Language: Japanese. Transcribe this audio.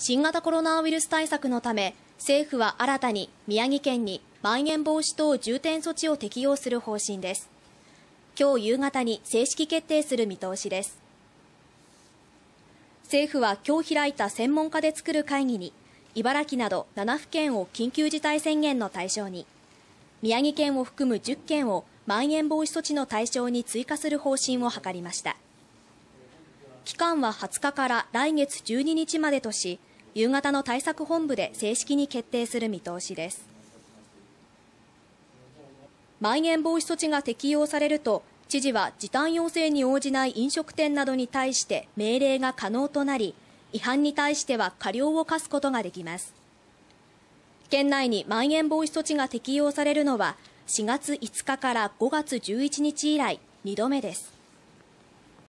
新型コロナウイルス対策のため政府は新たに宮城県にまん延防止等重点措置を適用する方針です今日夕方に正式決定する見通しです政府は今日開いた専門家で作る会議に茨城など7府県を緊急事態宣言の対象に宮城県を含む10県をまん延防止措置の対象に追加する方針を諮りました期間は20日から来月12日までとし、夕方の対策本部で正式に決定する見通しです。まん延防止措置が適用されると、知事は時短要請に応じない飲食店などに対して命令が可能となり、違反に対しては過料を科すことができます。県内にまん延防止措置が適用されるのは、4月5日から5月11日以来、2度目です。